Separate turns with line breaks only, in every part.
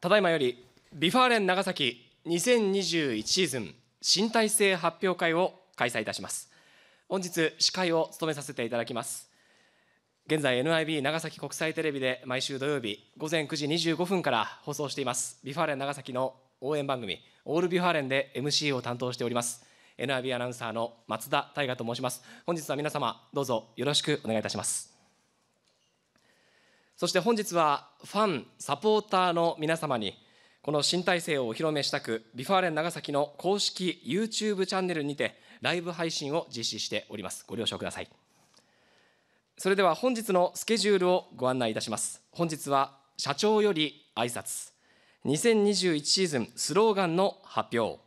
ただいまよりビファーレン長崎2021シーズン新体制発表会を開催いたします本日司会を務めさせていただきます現在 NIB 長崎国際テレビで毎週土曜日午前9時25分から放送していますビファーレン長崎の応援番組オールビファーレンで MC を担当しております NIB アナウンサーの松田大賀と申します本日は皆様どうぞよろしくお願いいたしますそして本日はファン、サポーターの皆様に、この新体制をお披露目したく、ビファーレン長崎の公式 YouTube チャンネルにて、ライブ配信を実施しております。ご了承ください。それでは本日のスケジュールをご案内いたします。本日は社長より挨拶2021シーズンスローガンの発表、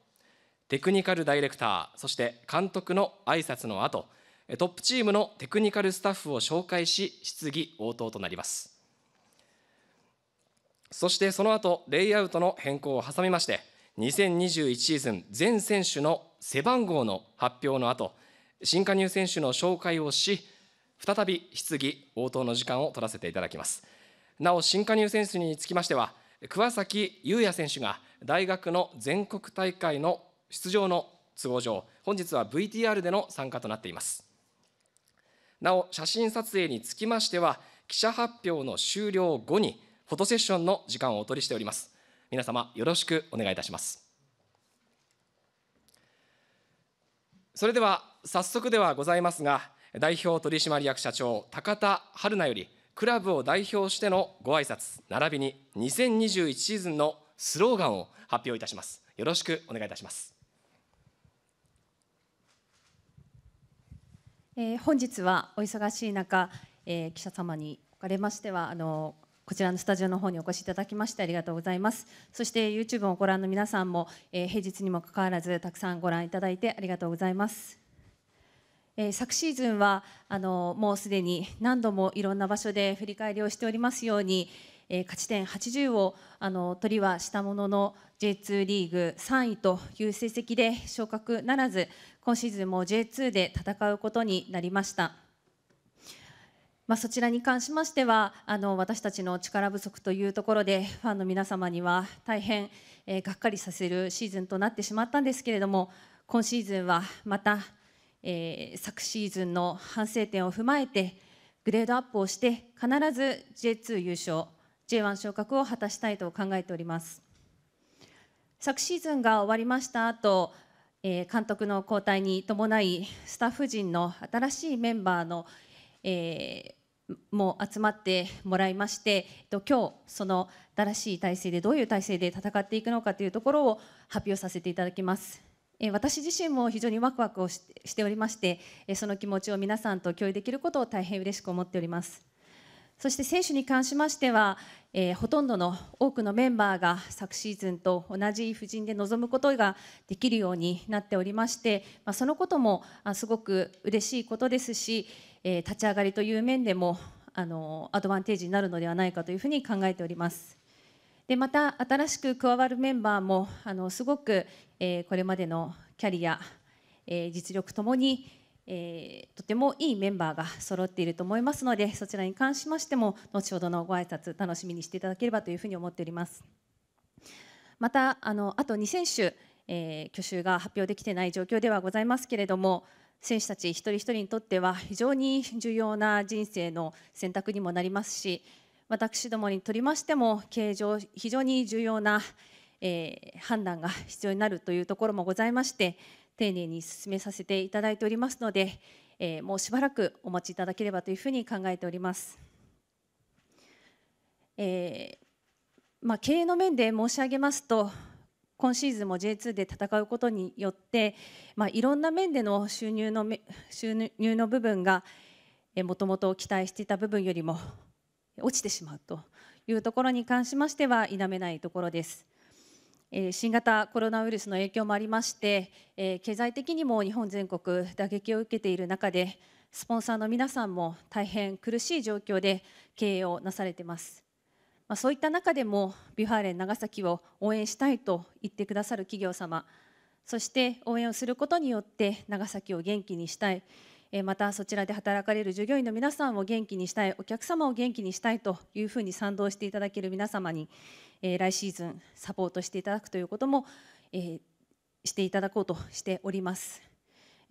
テクニカルダイレクター、そして監督の挨拶の後、トップチームのテクニカルスタッフを紹介し、質疑応答となります。そしてその後レイアウトの変更を挟みまして2021シーズン全選手の背番号の発表の後新加入選手の紹介をし再び質疑応答の時間を取らせていただきますなお新加入選手につきましては桑崎優也選手が大学の全国大会の出場の都合上本日は VTR での参加となっていますなお写真撮影につきましては記者発表の終了後にフォトセッションの時間をお取りしております皆様よろしくお願いいたしますそれでは早速ではございますが代表取締役社長高田春奈よりクラブを代表してのご挨拶並びに2021シーズンのスローガンを発表いたしますよろしくお願いいたします
え
本日はお忙しい中、えー、記者様におかれましてはあのこちらのスタジオの方にお越しいただきましてありがとうございますそして YouTube をご覧の皆さんも、えー、平日にもかかわらずたくさんご覧いただいてありがとうございます、えー、昨シーズンはあのもうすでに何度もいろんな場所で振り返りをしておりますように、えー、勝ち点80をあの取りはしたものの J2 リーグ3位という成績で昇格ならず今シーズンも J2 で戦うことになりました。まあ、そちらに関しましてはあの私たちの力不足というところでファンの皆様には大変、えー、がっかりさせるシーズンとなってしまったんですけれども今シーズンはまた、えー、昨シーズンの反省点を踏まえてグレードアップをして必ず J2 優勝 J1 昇格を果たしたいと考えております昨シーズンが終わりました後えー、監督の交代に伴いスタッフ陣の新しいメンバーのえー、もう集まってもらいまして、えっと、今日その新しい体制でどういう体制で戦っていくのかというところを発表させていただきます。えー、私自身も非常にワクワクをしておりまして、えー、その気持ちを皆さんと共有できることを大変嬉しく思っております。そして選手に関しましては、えー、ほとんどの多くのメンバーが昨シーズンと同じ布陣で臨むことができるようになっておりまして、まあ、そのこともすごく嬉しいことですし、えー、立ち上がりという面でもあのアドバンテージになるのではないかというふうに考えております。でまた新しく加わるメンバーもあのすごく、えー、これまでのキャリア、えー、実力ともにえー、とてもいいメンバーが揃っていると思いますのでそちらに関しましても後ほどのご挨拶楽しみにしていただければというふうに思っておりますまたあのあと2選手、えー、去就が発表できていない状況ではございますけれども選手たち一人一人にとっては非常に重要な人生の選択にもなりますし私どもにとりましても経営非常に重要な、えー、判断が必要になるというところもございまして丁寧に進めさせていただいておりますので、えー、もうしばらくお待ちいただければというふうに考えております。えーまあ、経営の面で申し上げますと今シーズンも J2 で戦うことによって、まあ、いろんな面での収入の収入の部分がもともと期待していた部分よりも落ちてしまうというところに関しましては否めないところです。新型コロナウイルスの影響もありまして経済的にも日本全国打撃を受けている中でスポンサーの皆さんも大変苦しい状況で経営をなされています、まそういった中でもビュファーレン長崎を応援したいと言ってくださる企業様そして応援をすることによって長崎を元気にしたいえまたそちらで働かれる従業員の皆さんを元気にしたいお客様を元気にしたいというふうに賛同していただける皆様に、え来シーズンサポートしていただくということも、えしていただこうとしております。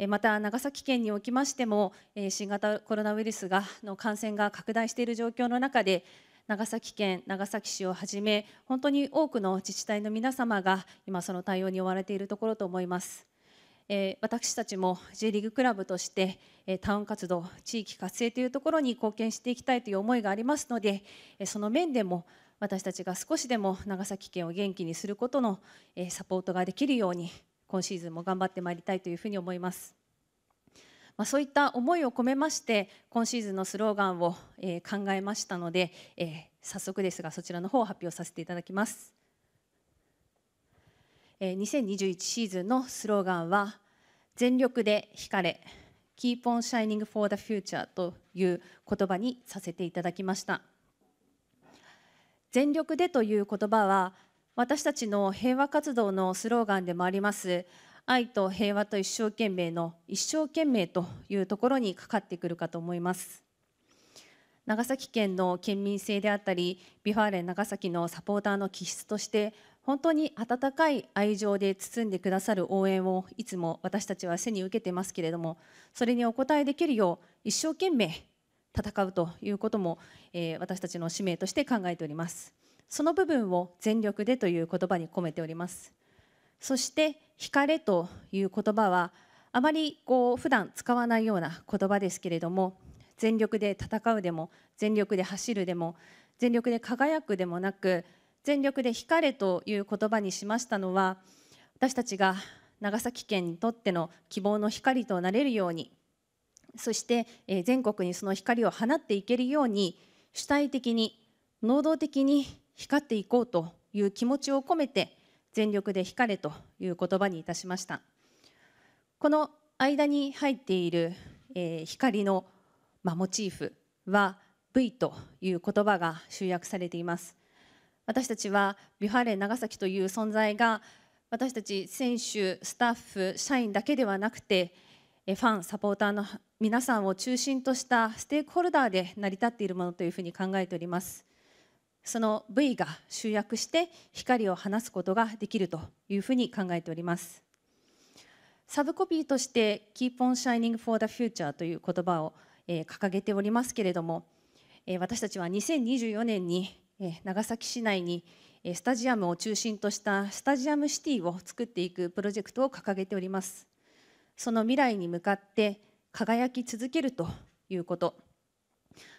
また長崎県におきましても新型コロナウイルスがの感染が拡大している状況の中で長崎県長崎市をはじめ本当に多くの自治体の皆様が今その対応に追われているところと思いますえ私たちも J リーグクラブとして、えタウン活動地域活性というところに貢献していきたいという思いがありますので、えその面でも私たちが少しでも長崎県を元気にすることの、えサポートができるように今シーズンも頑張ってまいりたいというふうに思います。まあ、そういった思いを込めまして今シーズンのスローガンを、え考えましたので、え早速ですがそちらの方を発表させていただきます。2021シーズンのスローガンは「全力で光れ Keep on shining for the future」という言葉にさせていただきました全力でという言葉は私たちの平和活動のスローガンでもあります愛と平和と一生懸命の一生懸命というところにかかってくるかと思います長崎県の県民性であったりビファーレン長崎のサポーターの気質として本当に温かい愛情で包んでくださる応援をいつも私たちは背に受けてますけれどもそれにお応えできるよう一生懸命戦うということも、えー、私たちの使命として考えておりますその部分を全力でという言葉に込めておりますそして「惹かれ」という言葉はあまりこう普段使わないような言葉ですけれども全力で戦うでも全力で走るでも全力で輝くでもなく全力で光れという言葉にしましたのは私たちが長崎県にとっての希望の光となれるようにそして全国にその光を放っていけるように主体的に能動的に光っていこうという気持ちを込めて全力で光れという言葉にいたしましたこの間に入っている、え光の、まモチーフは V という言葉が集約されています私たちはビュハレ長崎という存在が私たち選手スタッフ社員だけではなくてファンサポーターの皆さんを中心としたステークホルダーで成り立っているものというふうに考えておりますその V が集約して光を放すことができるというふうに考えておりますサブコピーとして「Keep on shining for the future」という言葉を掲げておりますけれども私たちは2024年に長崎市内にスタジアムを中心としたスタジアムシティを作っていくプロジェクトを掲げておりますその未来に向かって輝き続けるということ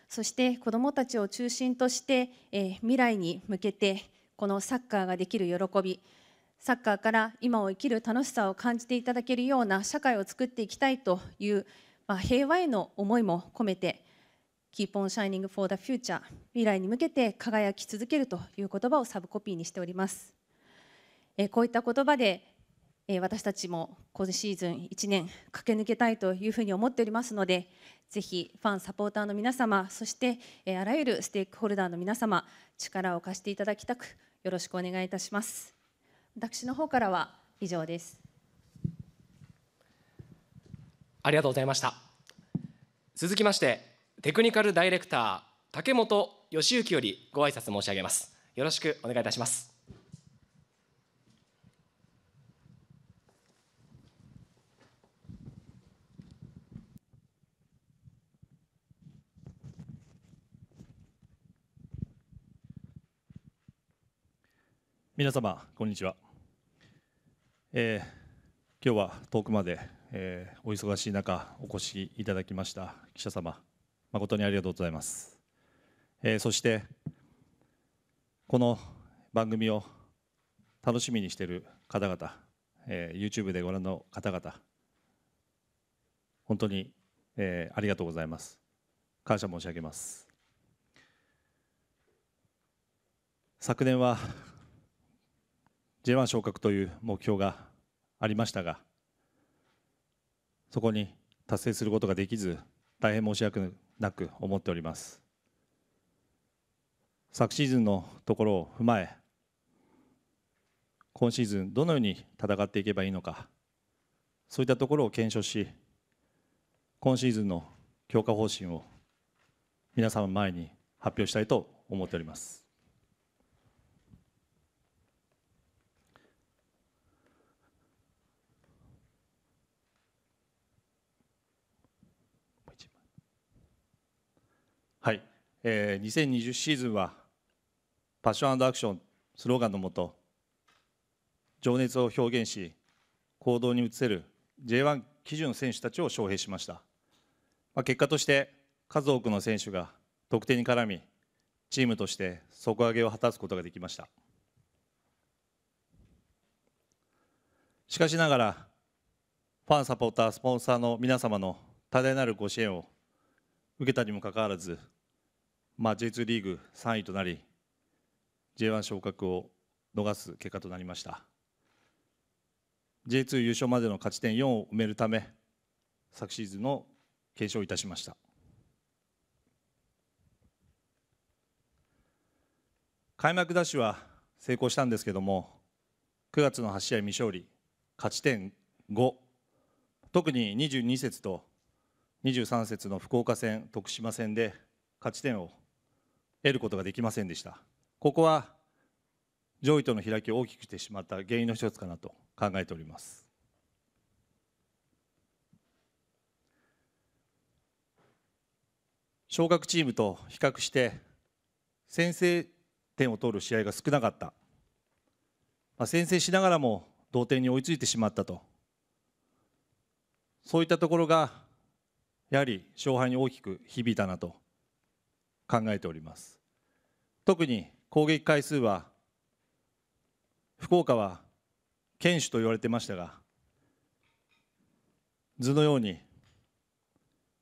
そして子どもたちを中心として、え未来に向けてこのサッカーができる喜びサッカーから今を生きる楽しさを感じていただけるような社会を作っていきたいという、ま平和への思いも込めて Keep on shining for the future 未来に向けて輝き続けるという言葉をサブコピーにしております、えこういった言葉で、え私たちも今シーズン1年駆け抜けたいというふうに思っておりますのでぜひファンサポーターの皆様そして、えあらゆるステークホルダーの皆様力を貸していただきたくよろしくお願いいたします私の方からは以上です
ありがとうございました続きましてテクニカルダイレクター竹本義行よりご挨拶申し上げますよろしくお願いいたします
皆様こんにちは、えー、今日は遠くまで、えー、お忙しい中お越しいただきました記者様誠にありがとうございます。えー、そして、この番組を楽しみにしている方々、えー、YouTube でご覧の方々、本当に、えー、ありがとうございます。感謝申し上げます。昨年は J1 昇格という目標がありましたが、そこに達成することができず、大変申し訳なく思っております昨シーズンのところを踏まえ今シーズンどのように戦っていけばいいのかそういったところを検証し今シーズンの強化方針を皆様前に発表したいと思っておりますはい、えー、2020シーズンはパッションアクションスローガンのもと情熱を表現し行動に移せる J1 基準の選手たちを招聘しました、まあ、結果として数多くの選手が得点に絡みチームとして底上げを果たすことができましたしかしながらファンサポータースポンサーの皆様の多大なるご支援を受けたにもかかわらず、まあ、J2 リーグ3位となり J1 昇格を逃す結果となりました J2 優勝までの勝ち点4を埋めるため昨シーズンの継承いたしました開幕ダッシュは成功したんですけども9月の8試合未勝利勝ち点5特に22節と23節の福岡戦、徳島戦で勝ち点を得ることができませんでした。ここは上位との開きを大きくしてしまった原因の一つかなと考えております。昇格チームと比較して先制点を取る試合が少なかった、まあ、先制しながらも同点に追いついてしまったとそういったところがやはり勝敗に大きく響いたなと考えております特に攻撃回数は福岡は堅守と言われてましたが図のように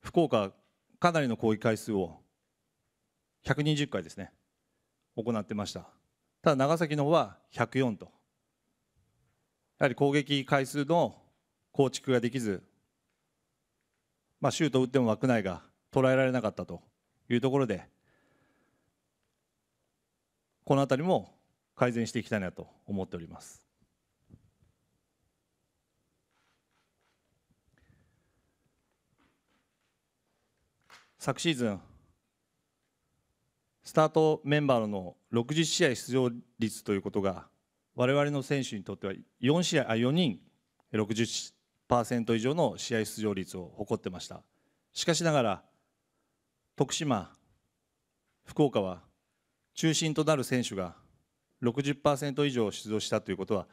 福岡はかなりの攻撃回数を120回ですね行ってましたただ長崎の方は104とやはり攻撃回数の構築ができずまあ、シュート打っても枠内が捉えられなかったというところでこの辺りも改善していきたいなと思っております。昨シーズンスタートメンバーの60試合出場率ということが我々の選手にとっては4試合あ4人60 50%以上の試合出場率を誇ってましたしかしながら徳島福岡は中心となる選手が60%以上出場したということは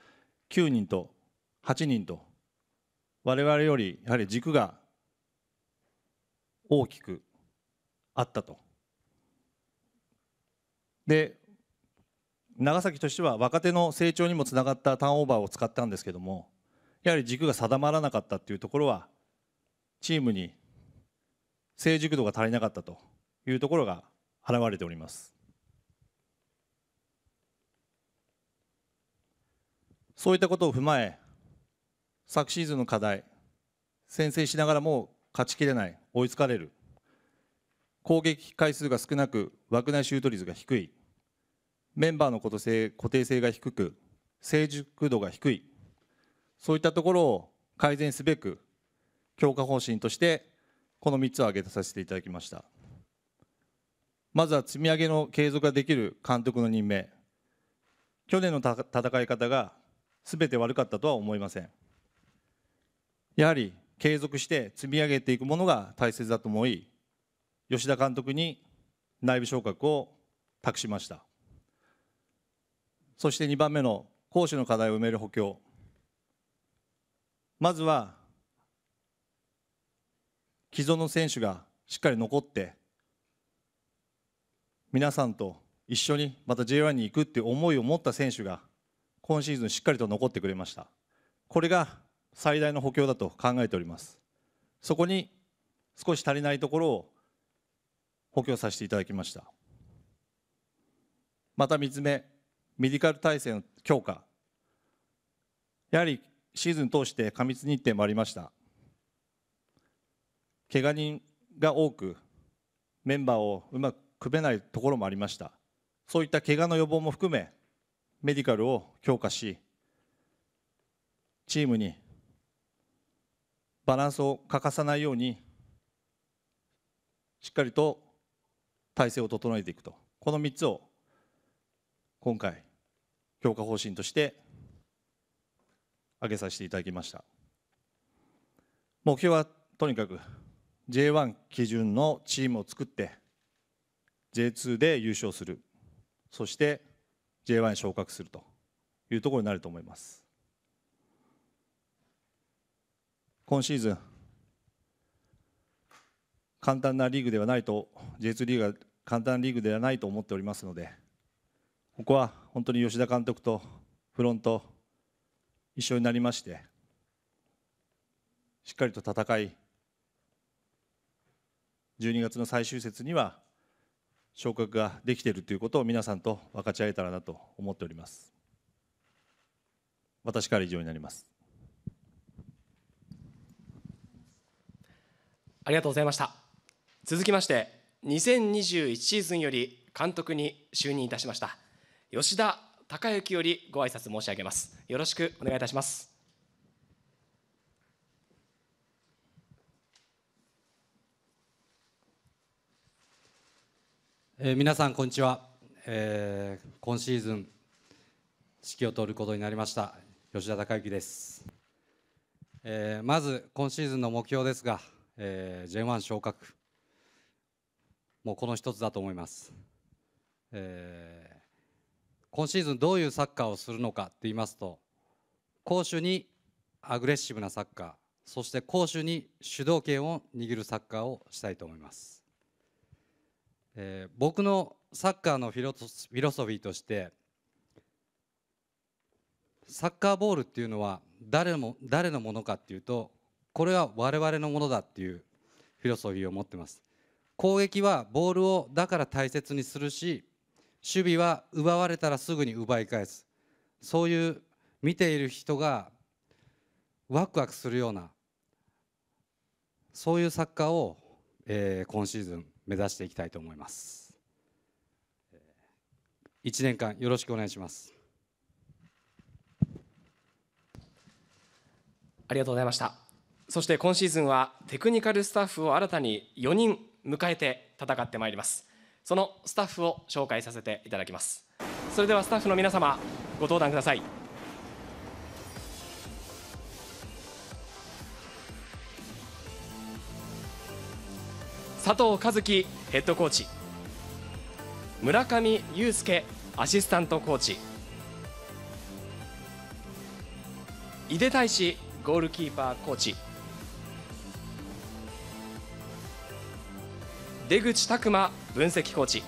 9人と8人と我々よりやはり軸が大きくあったと。で長崎としては若手の成長にもつながったターンオーバーを使ったんですけどもやはり軸が定まらなかったっていうところはチームに成熟度が足りなかったというところが現れておりますそういったことを踏まえ昨シーズンの課題先制しながらも勝ちきれない追いつかれる攻撃回数が少なく枠内シュート率が低いメンバーの固定性固定性が低く成熟度が低いそういったところを改善すべく強化方針としてこの3つを挙げさせていただきましたまずは積み上げの継続ができる監督の任命去年の戦い方が全て悪かったとは思いませんやはり継続して積み上げていくものが大切だと思い吉田監督に内部昇格を託しましたそして2番目の攻守の課題を埋める補強まずは既存の選手がしっかり残って皆さんと一緒にまた J1 に行くっていう思いを持った選手が今シーズンしっかりと残ってくれましたこれが最大の補強だと考えておりますそこに少し足りないところを補強させていただきましたまた3つ目メディカル体制の強化やはりシーズン通して過密日程もありました怪我人が多くメンバーをうまく組めないところもありましたそういった怪我の予防も含めメディカルを強化しチームにバランスを欠かさないようにしっかりと体制を整えていくとこの3つを今回強化方針として挙げさせていただきました目標はとにかく J1 基準のチームを作って J2 で優勝するそして J1 に昇格するというところになると思います今シーズン簡単なリーグではないと J2 リーグが簡単なリーグではないと思っておりますのでここは本当に吉田監督とフロント一緒になりましてしっかりと戦い12月の最終節には昇格ができているということを皆さんと分かち合えたらなと思っております私から以上になります
ありがとうございました続きまして2021シーズンより監督に就任いたしました吉田隆之よりご挨拶申し上げますよろしくお願いいたします
え皆さんこんにちは、えー、今シーズン指揮を執ることになりました吉田孝之です、えー、まず今シーズンの目標ですが、えー、J1 昇格もうこの一つだと思います、えー、今シーズンどういうサッカーをするのかっていいますと攻守にアグレッシブなサッカーそして攻守に主導権を握るサッカーをしたいと思います、えー、僕のサッカーのフィロフィロソフィーとしてサッカーボールっていうのは誰も誰のものかっていうとこれは我々のものだっていうフィロソフィーを持ってます攻撃はボールをだから大切にするし守備は奪われたらすぐに奪い返すそういう見ている人がワクワクするようなそういうサッカーを、えー、今シーズン目指していきたいと思います1年間よろしくお願いします
ありがとうございましたそして今シーズンはテクニカルスタッフを新たに4人迎えて戦ってまいりますそのスタッフを紹介させていただきますそれではスタッフの皆様ご登壇ください佐藤和樹ヘッドコーチ村上裕介アシスタントコーチ井出大志ゴールキーパーコーチ出口拓磨分析コーチ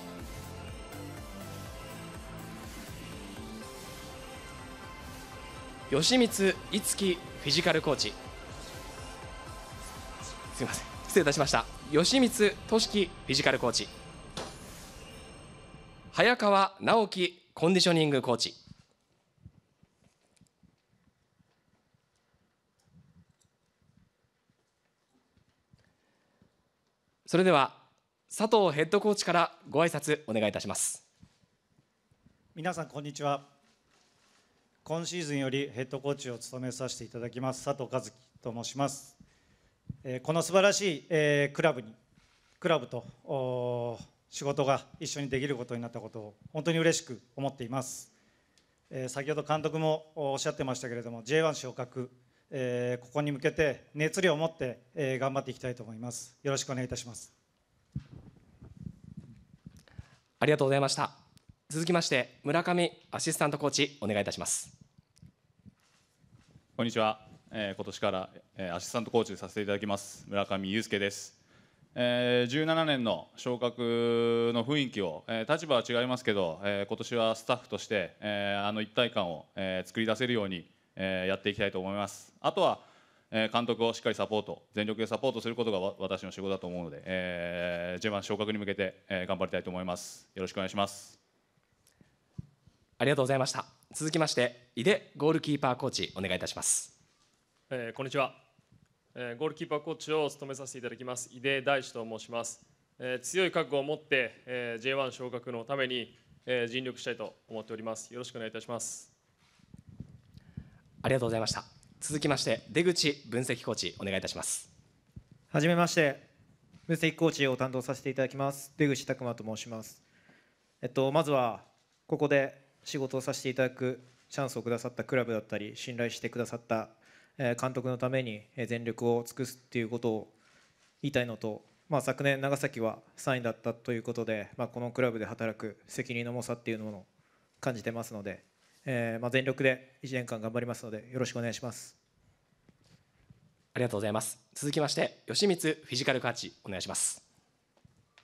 吉光いつきフィジカルコーチすみません失礼いたしました吉光俊樹フィジカルコーチ早川直樹コンディショニングコーチそれでは佐藤ヘッドコーチからご挨拶お願いいたします
皆さんこんにちは今シーズンよりヘッドコーチを務めさせていただきます佐藤和樹と申します、えー、この素晴らしい、えー、クラブにクラブと仕事が一緒にできることになったことを本当に嬉しく思っています、えー、先ほど監督もおっしゃってましたけれども J1 昇格えー、ここに向けて熱量を持って、えー、頑張っていきたいと思います。よろしくお願いいたします。
ありがとうございました続きまして村上アシスタントコーチお願いいたします
こんにちは、えー、今年から、えー、アシスタントコーチさせていただきます村上祐介です、えー、17年の昇格の雰囲気を、えー、立場は違いますけど、えー、今年はスタッフとして、えー、あの一体感を、えー、作り出せるように、えー、やっていきたいと思いますあとはえー、監督をしっかりサポート全力でサポートすることが私の仕事だと思うので、えー、J1 昇格に向けて、
えー、頑張りたいと思いますよろしくお願いします
ありがとうございました続きまして井出ゴールキーパーコーチお願いいたします、えー、こんにちは、えー、ゴールキーパーコーチを務めさせていただきます井出大志と申します、えー、強い覚悟を持って、えー、J1 昇格のために、えー、尽力したいと思っておりますよろしくお願いいたしますありがとうございました続きまして出口分析コーチお願いいたします
はじめまして分析コーチを
担当させていただきます出口拓磨と申しますえっとまずはここで仕事をさせていただくチャンスをくださったクラブだったり信頼してくださった監督のために全力を尽くすっていうことを言いたいのと、まあ、昨年長崎は3位だったということで、まあ、このクラブで働く責任の重さっていうものを感じてますのでえー、まあ、全力で1年間頑張りますのでよろしくお願いします
ありがとうございます
続きまして吉光フィジカルコーチお願いします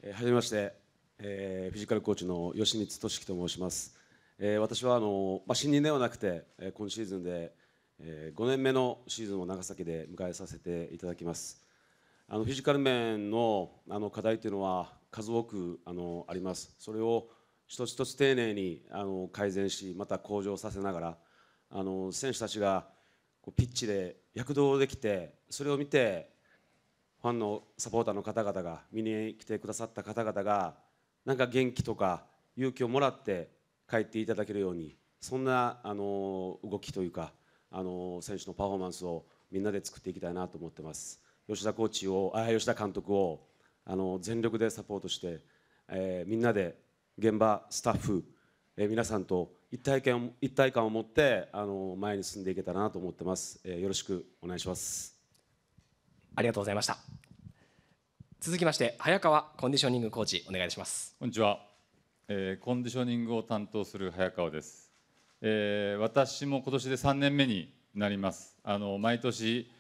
えー、はめまして、えー、フィジカルコーチの吉光俊樹と申します、えー、私はあの、まあ、新人ではなくて、えー、今シーズンで、えー、5年目のシーズンを長崎で迎えさせていただきますあのフィジカル面のあの課題というのは数多くあのありますそれを一つ一つ丁寧にあの改善しまた向上させながらあの選手たちがピッチで躍動できてそれを見てファンのサポーターの方々が見に来てくださった方々がなんか元気とか勇気をもらって帰っていただけるようにそんなあの動きというかあの選手のパフォーマンスをみんなで作っていきたいなと思ってます吉田コーチをあ吉田監督をあの全力でサポートして、えー、みんなで現場スタッフ、え皆さんと一体感一体感を持ってあの前に進んでいけたらなと思ってます、えよろしくお願いしますありがとうございました続きまして早川
コンディショニングコーチお願いしますこんにちは、えー、コンディショニングを担当する早川です、えー、私も今年で3年目になりますあの毎年、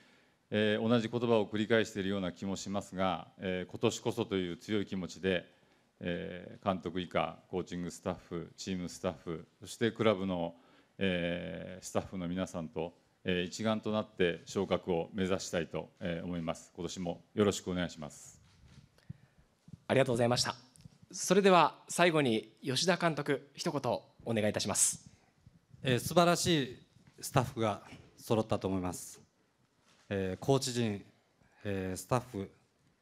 えー、同じ言葉を繰り返しているような気もしますが、え今年こそという強い気持ちでえ監督以下コーチングスタッフチームスタッフ
そしてクラブの、えスタッフの皆さんと、え一丸となって昇格を目指したいと思います今年もよろしくお願いします
ありがとうございましたそれでは最後に吉田監督一言お願いいた
します、えー、素晴らしいスタッフが揃ったと思います、えー、コーチ陣、えー、スタッフ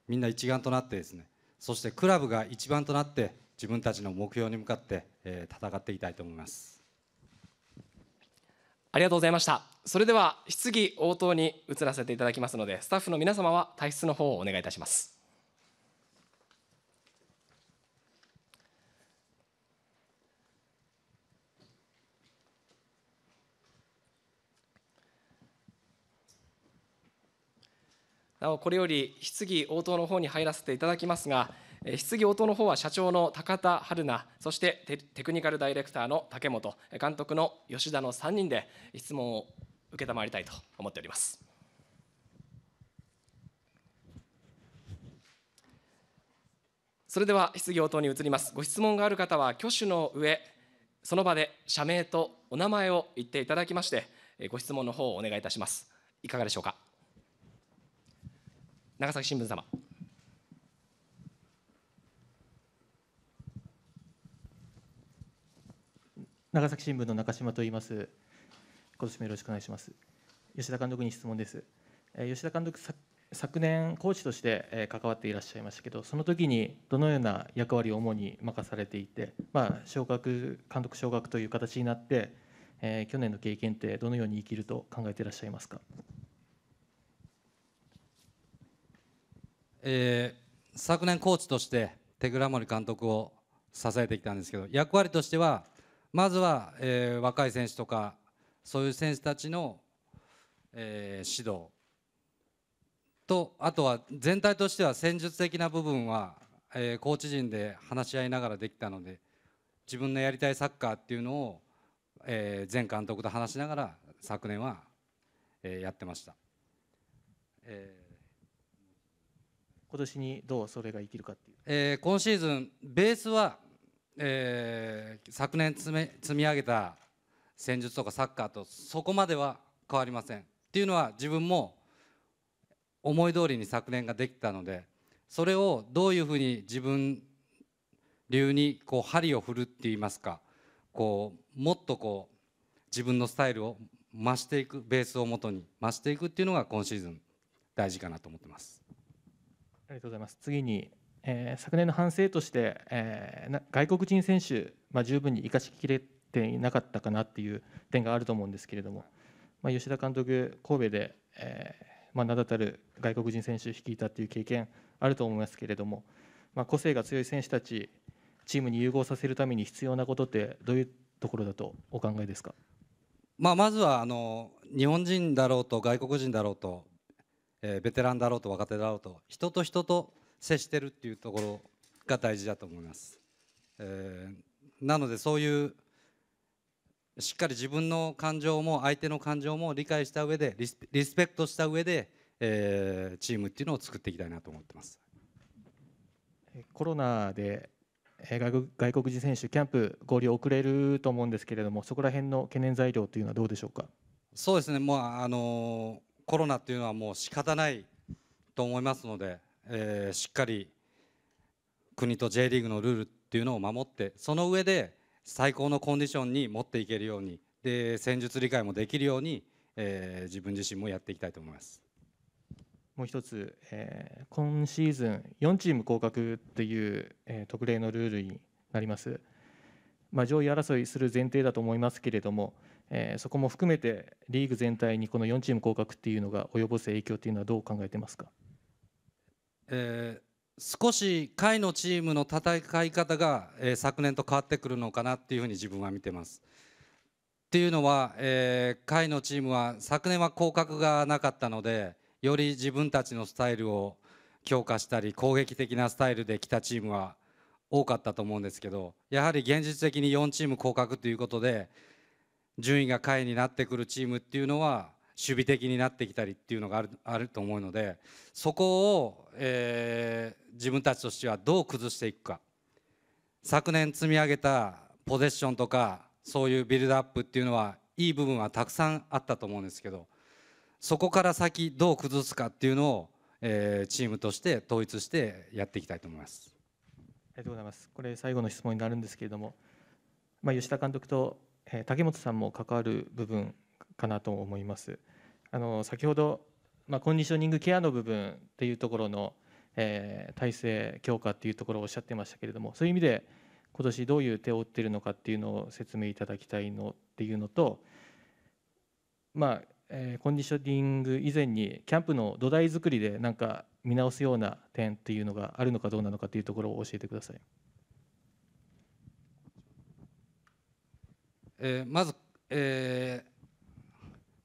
みんな一丸となってですねそしてクラブが一番となって自分たちの目標に向かって、えー、戦っていきたいと思います
ありがとうございましたそれでは質疑応答に移らせていただきますのでスタッフの皆様は退出の方をお願いいたしますなおこれより質疑応答の方に入らせていただきますが質疑応答の方は社長の高田春奈、そしてテクニカルダイレクターの竹本監督の吉田の3人で質問を承りたいと思っておりますそれでは質疑応答に移りますご質問がある方は挙手の上その場で社名とお名前を言っていただきましてご質問の方をお願いいたしますいかがでしょうか長崎新聞様。
長崎新聞の中島と言います。今年もよろしくお願いします。吉田監督に質問です。え吉田監督昨年コーチとして関わっていらっしゃいましたけどその時にどのような役割を主に任されていて、まあ、昇格監督昇格という形になって、え去年の経験ってどのように生きると考えていらっしゃいますか。
えー、昨年コーチとして手倉森監督を支えてきたんですけど役割としてはまずは、えー、若い選手とかそういう選手たちの、えー、指導とあとは全体としては戦術的な部分は、えー、コーチ陣で話し合いながらできたので自分のやりたいサッカーっていうのを、えー、前監督と話しながら昨年は、えー、やってました。
えー今年にどうそれが生きるかってい
う、えー、今シーズンベースは、えー、昨年積め積み上げた戦術とかサッカーとそこまでは変わりませんっていうのは自分も思い通りに昨年ができたのでそれをどういうふうに自分流にこう針を振るって言いますかこうもっとこう自分のスタイルを増していくベースをもとに増していくっていうのが今シーズン大事かなと思ってます。
ありがとうございます。次に、えー、昨年の反省として、えー、外国人選手、まあ、十分に生かしきれていなかったかなっていう点があると思うんですけれども、まあ、吉田監督、神戸で、えーまあ、名だたる外国人選手を率いたという経験あると思いますけれども、まあ、個性が強い選手たち、チームに融合させるために必要なことってどういうところだとお考えで
すか、まあ、まずはあの日本人だろうと外国人だろうとえー、ベテランだろうと若手だろうと人と人と接してるっていうところが大事だと思います、えー、なのでそういうしっかり自分の感情も相手の感情も理解した上でリスリスペクトした上で、えー、チームっていうのを作っていきたいなと思ってます
コロナで外国人選手キャンプ合流遅れると思うんですけれどもそこら辺の懸念材料というのはどうでしょうか
そうですね、まああのーコロナっていうのはもう仕方ないと思いますので、えー、しっかり国と J リーグのルールっていうのを守ってその上で最高のコンディションに持っていけるようにで戦術理解もできるように、えー、自分自身もやっていきたいと思います。
もう一つ、えー、今シーズン4チーム降格っていう、えー、特例のルールになります、まあ、上位争いする前提だと思いますけれども、えー、そこも含めてリーグ全体にこの4チーム降格っていうのが及ぼす影響というのはどう考えてますか、
えー、少し下位のチームの戦い方が、えー、昨年と変わってくるのかなっていうふうに自分は見てます。っていうのは、えー、下位のチームは昨年は降格がなかったのでより自分たちのスタイルを強化したり攻撃的なスタイルで来たチームは多かったと思うんですけどやはり現実的に4チーム降格ということで順位が下位になってくるチームっていうのは守備的になってきたりっていうのがあるあると思うのでそこを、えー、自分たちとしてはどう崩していくか昨年積み上げたポゼッションとかそういうビルドアップっていうのはいい部分はたくさんあったと思うんですけどそこから先どう崩すかっていうのを、えー、チームとして統一してやっていきたいと思います。
ありがとうございますこれ最後の質問になるんですけれども、まあ、吉田監督とえ竹本さんも関わる部分かなと思います。あの先ほど、まあ、コンディショニングケアの部分っていうところの、えー、体制強化っていうところをおっしゃってましたけれどもそういう意味で今年どういう手を打ってるのかっていうのを説明いただきたいのっていうのと、まあえー、コンディショニング以前にキャンプの土台作りでなんか見直すような点っていうのがあるのかどうなのかっていうところを教えてください。
えー、まず、え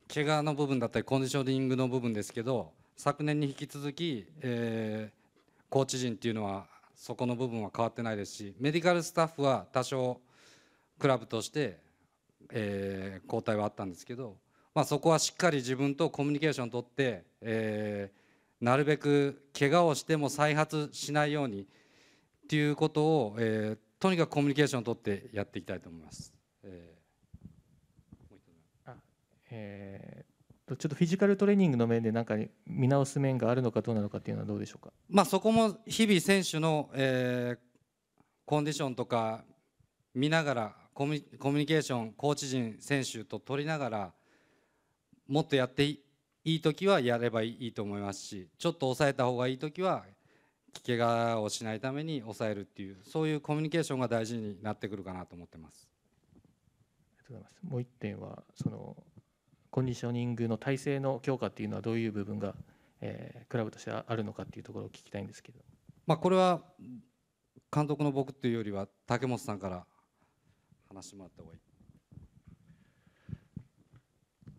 ー、怪我の部分だったりコンディショニングの部分ですけど昨年に引き続き、えー、コーチ陣っていうのはそこの部分は変わってないですしメディカルスタッフは多少クラブとして、えー、交代はあったんですけど、まあ、そこはしっかり自分とコミュニケーションを取って、えー、なるべく怪我をしても再発しないようにということを、えー、とにかくコミュニケーションを取ってやっていきたいと思います。えーえー、ちょっとフィジカルトレーニングの面
でなんか見直す面があるのかどうなのかっていうのはどうでしょうか、
まあ、そこも日々選手の、えー、コンディションとか見ながらコミコミュニケーションコーチ陣選手と取りながらもっとやっていい時はやればいいと思いますしちょっと抑えた方がいい時は怪我をしないために抑えるっていうそういうコミュニケーションが大事になってくるかなと思ってます。もう一
点はそのコンディショニングの体制の強化っていうのはどういう
部分が、えー、クラブとしてあるのかっていうところを聞きたいんですけど、まあ、これは監督の僕というよりは竹本さんから話してもらった方がい
い。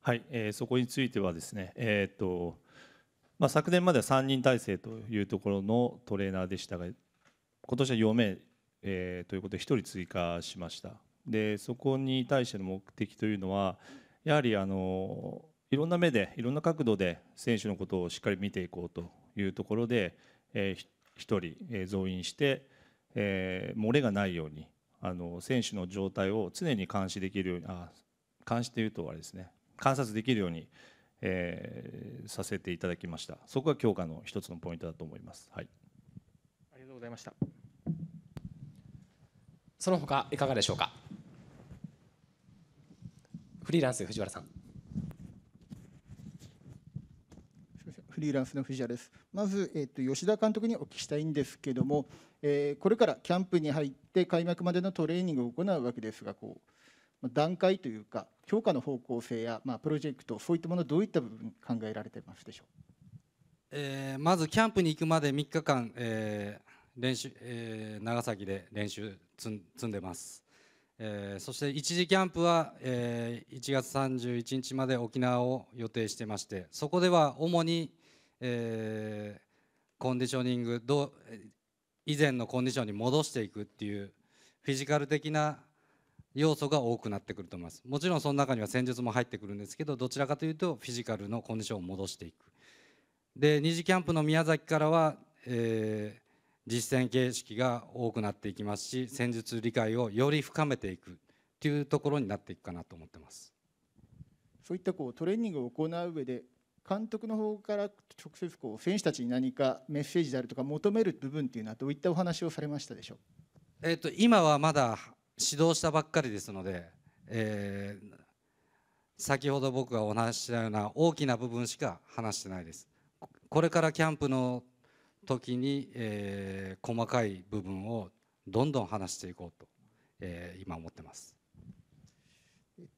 はい、えー、そこについてはですね、えーとまあ、昨年までは3人体制というところのトレーナーでしたが今年は4名、えー、ということで1人追加しましたでそこに対しての目的というのはやはりあのいろんな目でいろんな角度で選手のことをしっかり見ていこうというところで、えー、1人増員して、えー、漏れがないようにあの選手の状態を常に監視できるようにあ監視というとあれですね観察できるように、えー、させていただきましたそこが強化の一つのポイントだと思います、はい、ありがとうございましたその他いかがでしょうか
フリーランス藤原さん
フリーランスの藤原ですまず、えっと吉田監督にお聞きしたいんですけども、えー、これからキャンプに入って開幕までのトレーニングを行うわけですがこう段階というか強化の方向性や、まあ、プロジェクトそういったものどういった部分考えられてますでしょう、
えー、まずキャンプに行くまで3日間、えー練習えー、長崎で練習積んでます。えー、そして一時キャンプは、えー、1月31日まで沖縄を予定してましてそこでは主に、えー、コンディショニングど以前のコンディションに戻していくっていうフィジカル的な要素が多くなってくると思いますもちろんその中には戦術も入ってくるんですけどどちらかというとフィジカルのコンディションを戻していくで2次キャンプの宮崎からは、えー、実践形式が多くなっていきますし戦術理解をより深めていくというところになっていくかなと思ってます
そういったこうトレーニングを行う上で監督の方から直接こう選手たちに何かメッセージであるとか求める部分というのはどういったお話をされましたでしょう、
えと、と今はまだ指導したばっかりですので、えー、先ほど僕がお話ししたような大きな部分しか話してないです。これからキャンプの時に、えー、細かい部分をどんどん話していこうと、えー、今思ってます。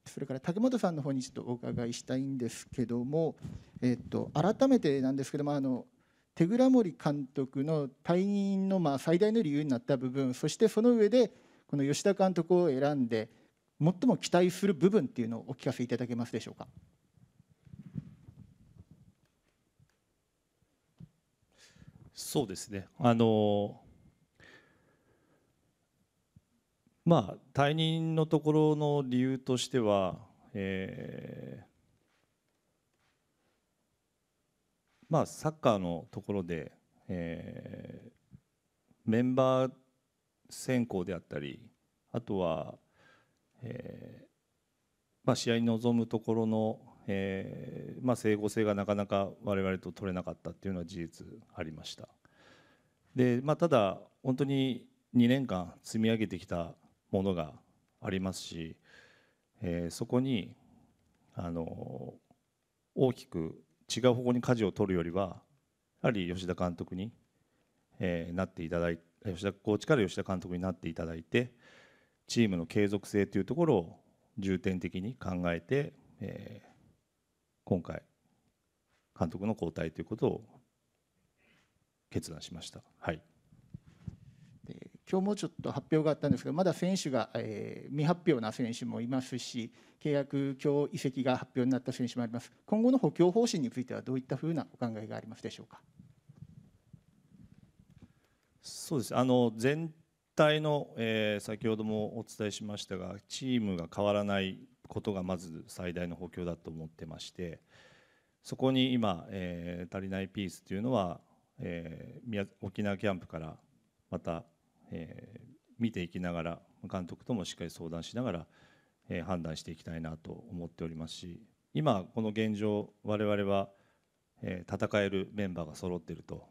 それから竹本さんの方にちょっとお伺いしたいんですけども、えっと、改めてなんですけどもあの手倉森監督の退任のまあ最大の理由になった部分そしてその上でこの吉田監督を選んで最も期待する部分っていうのをお聞かせいただけますでしょうか。
そうですね、あのまあ、退任のところの理由としては、えーまあ、サッカーのところで、えー、メンバー選考であったり、あとは、えーまあ、試合に臨むところのえー、まあ、整合性がなかなか我々と取れなかったっていうのは事実ありましたで、まあ、ただ本当に2年間積み上げてきたものがありますし、えー、そこにあの大きく違う方向に舵を取るよりはやはり吉田監督に、えー、なっていただい吉田コーチから吉田監督になっていただいてチームの継続性というところを重点的に考えて、え今回、監督の交代ということを決断しました。
はい今日もちょっと発表があったんですけど、まだ選手が、えー、未発表な選手もいますし、契約今日移籍が発表になった選手もあります、今後の補強方針については、どういったふうなお考えがありますでしょうか
そうですあの全体の、えー、先ほどもお伝えしましたが、チームが変わらないことがまず最大の補強だと思ってましてそこに今、えー、足りないピースというのは、えー、沖縄キャンプからまた、えー、見ていきながら監督ともしっかり相談しながら、えー、判断していきたいなと思っておりますし今この現状我々は、えー、戦えるメンバーが揃っていると、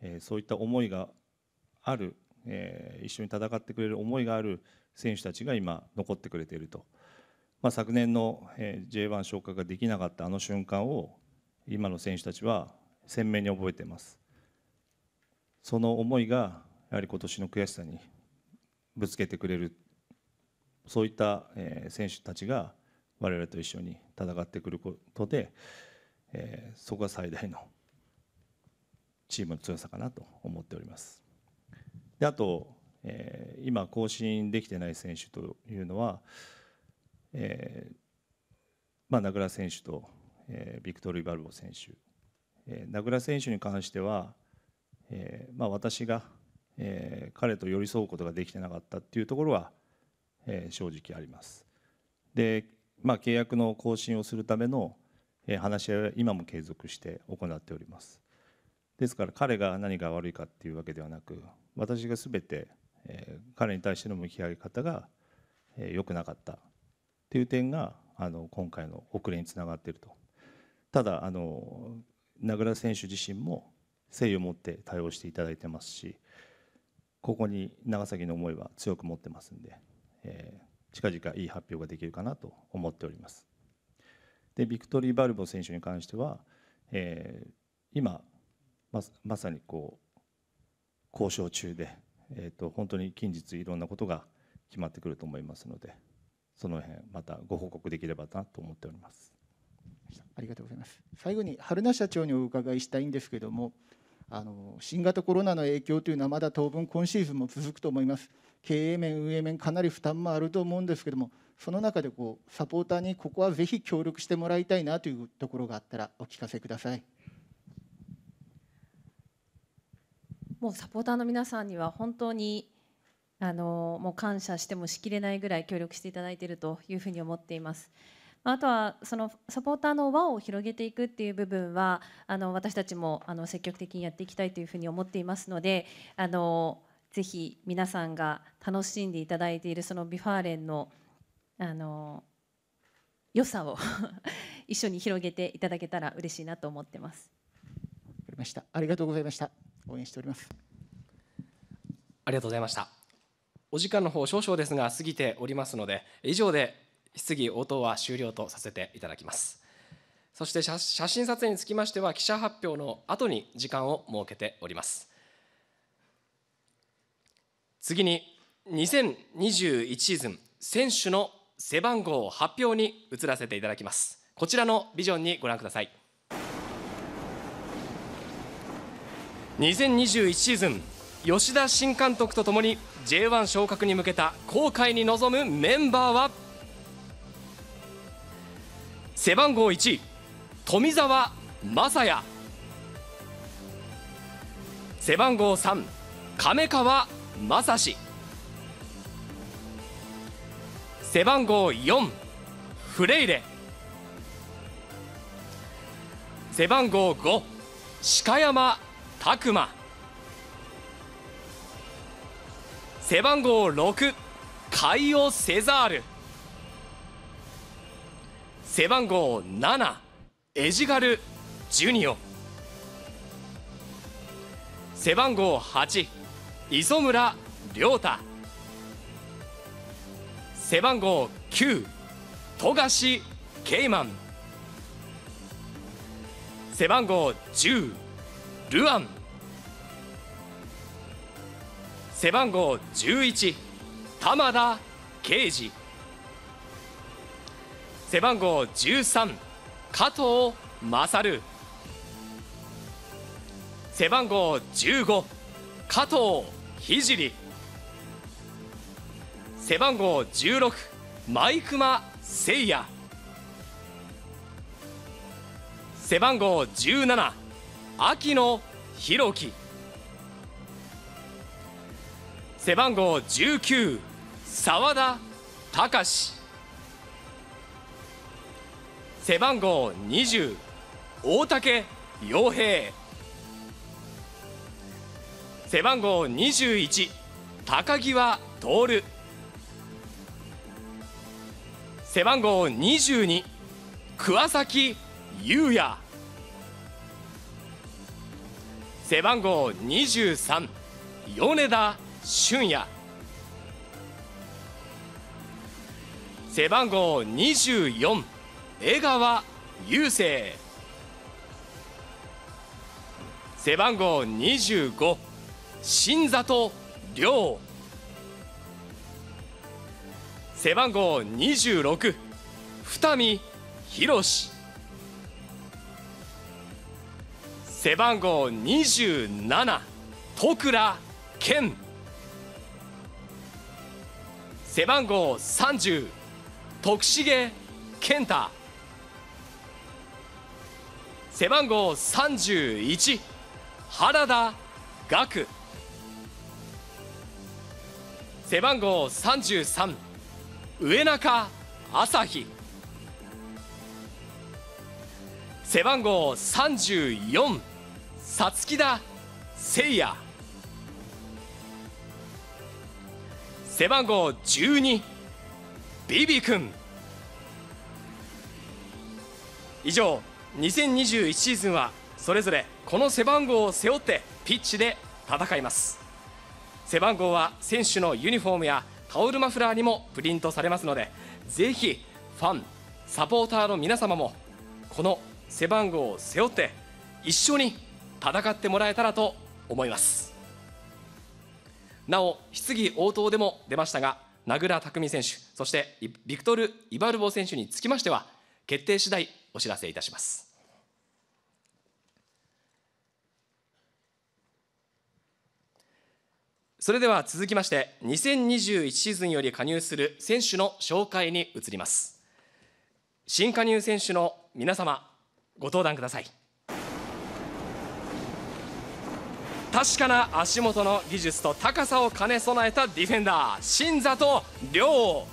えー、そういった思いがある、えー、一緒に戦ってくれる思いがある選手たちが今残ってくれていると。まあ、昨年の J1 昇格ができなかったあの瞬間を今の選手たちは鮮明に覚えていますその思いがやはり今年の悔しさにぶつけてくれるそういった選手たちが我々と一緒に戦ってくることでそこが最大のチームの強さかなと思っておりますであと今更新できてない選手というのはえーまあ、名倉選手と、えー、ビクトル・イバルボ選手、えー、名倉選手に関しては、えーまあ、私が、えー、彼と寄り添うことができてなかったっていうところは、えー、正直あります。で、まあ、契約の更新をするための、えー、話し合いは今も継続して行っております。ですから彼が何が悪いかっていうわけではなく私が全て、えー、彼に対しての向き合い方が良、えー、くなかったっていう点があの今回の遅れにつながっているとただあの名倉選手自身も誠意を持って対応していただいてますしここに長崎の思いは強く持ってますんで、えー、近々いい発表ができるかなと思っておりますでビクトリー・バルボ選手に関しては、えー、今ままさにこう交渉中で、えーと本当に近日いろんなことが決まってくると思いますのでその辺またご報告できればなと思っております。
ありがとうございます。最後に春名社長にお伺いしたいんですけども、あの新型コロナの影響というのはまだ当分今シーズンも続くと思います。経営面運営面かなり負担もあると思うんですけども、その中でこうサポーターにここはぜひ協力してもらいたいなというところがあったらお聞かせください。
もうサポーターの皆さんには本当にあのもう感謝してもしきれないぐらい協力していただいているというふうに思っています。あとはそのサポーターの輪を広げていくっていう部分はあの私たちもあの積極的にやっていきたいというふうに思っていますのであのぜひ皆さんが楽しんでいただいているそのビファーレンのあの良さを 一緒に広げていただけたら嬉しいなと思ってます。わ
かりました。ありがとうございました。応援しております。
ありがとうございました。お時間の方少々ですが過ぎておりますので以上で質疑応答は終了とさせていただきますそして写写真撮影につきましては記者発表の後に時間を設けております次に2021シーズン選手の背番号発表に移らせていただきますこちらのビジョンにご覧ください2021シーズン吉田新監督とともに J1 昇格に向けた後悔に臨むメンバーは背番号1富澤正也背番号3亀川正史背番号4フレイレ背番号5鹿山拓磨背番号6カイオ・セザール背番号7エジガル・ジュニオ背番号8磯村亮太背番号9富樫ケイマン背番号10ルアン背番号11玉田圭司背番号13加藤勝背番号15加藤聖背番号16舞熊誠也背番号17秋野弘樹背番号19澤田隆背番号20大竹洋平背番号21高際徹背番号22桑崎優也背番号23米田俊也背番号24江川雄生背番号25新里亮背番号26二見宏背番号27徳倉健背番号30徳重健太背番号31原田岳背番号33上中朝日背番号34さつきだせいや背番号12ビビ君以上2021シーズンはそれぞれこの背番号を背負ってピッチで戦います背番号は選手のユニフォームやタオルマフラーにもプリントされますのでぜひファンサポーターの皆様もこの背番号を背負って一緒に戦ってもらえたらと思います。なお質疑応答でも出ましたが名倉匠選手そしてビクトル・イバルボ選手につきましては決定次第お知らせいたしますそれでは続きまして2021シーズンより加入する選手の紹介に移ります新加入選手の皆様ご登壇ください確かな足元の技術と高さを兼ね備えたディフェンダー新里亮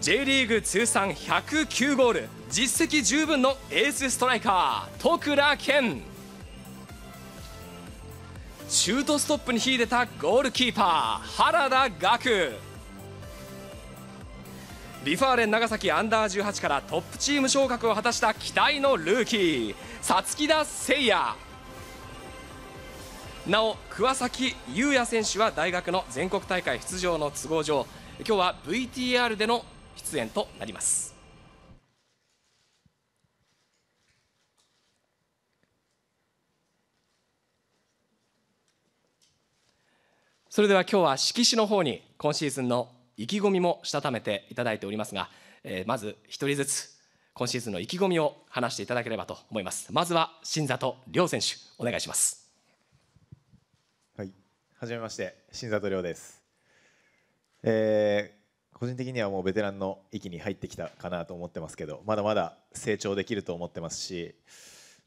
J リーグ通算109ゴール実績十分のエースストライカー徳良健シュートストップに秀でたゴールキーパー原田岳リファーレン長崎アンダー18からトップチーム昇格を果たした期待のルーキー皐月田誠也なお桑崎優也選手は大学の全国大会出場の都合上今日は VTR での出演となりますそれでは今日は色紙の方に今シーズンの意気込みもしたためていただいておりますが、えー、まず1人ずつ今シーズンの意気込みを話していただければと思いますまずは新里亮選手お願い
しますはいはめまして新里亮です、えー、個人的にはもうベテランの域に入ってきたかなと思ってますけどまだまだ成長できると思ってますし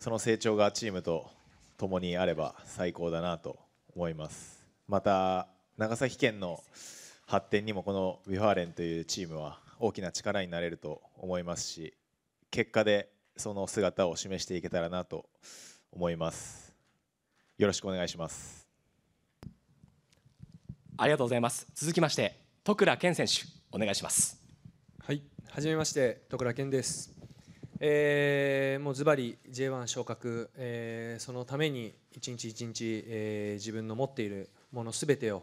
その成長がチームと共にあれば最高だなと思いますまた長崎県の発展にもこのウィファーレンというチームは大きな力になれると思いますし結果でその姿を示していけたらなと思いますよろしくお願いしますありがとうございます続
きまして徳倉健選手お願いします
はい初めまして徳倉健ですえー、もうズバリ J1 昇格、えー、そのために一日一日、えー、自分の持っているものすべてを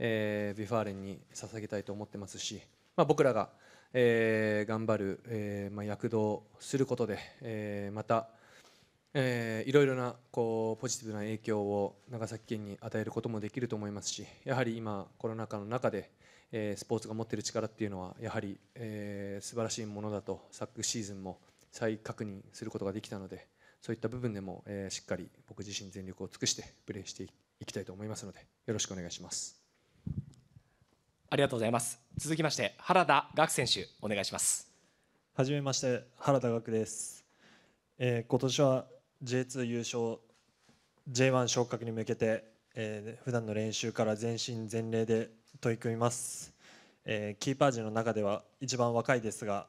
えー、ビファーレンに捧げたいと思ってますし、まあ、僕らが、えー、頑張る、えーまあ、躍動することで、えー、また、えー、いろいろなこうポジティブな影響を長崎県に与えることもできると思いますしやはり今コロナ禍の中で、えー、スポーツが持っている力っていうのはやはり、えー、素晴らしいものだと昨シーズンも再確認することができたのでそういった部分でも、えー、しっかり僕自身全力を尽くしてプレーしていきたいと思いますのでよろしくお願いします。
ありがとうございます続きまして原田岳選手お願いします
はじめまして原田岳です、えー、今年は J2 優勝 J1 昇格に向けて、えー、普段の練習から全身全霊で取り組みます、えー、キーパー陣の中では一番若いですが、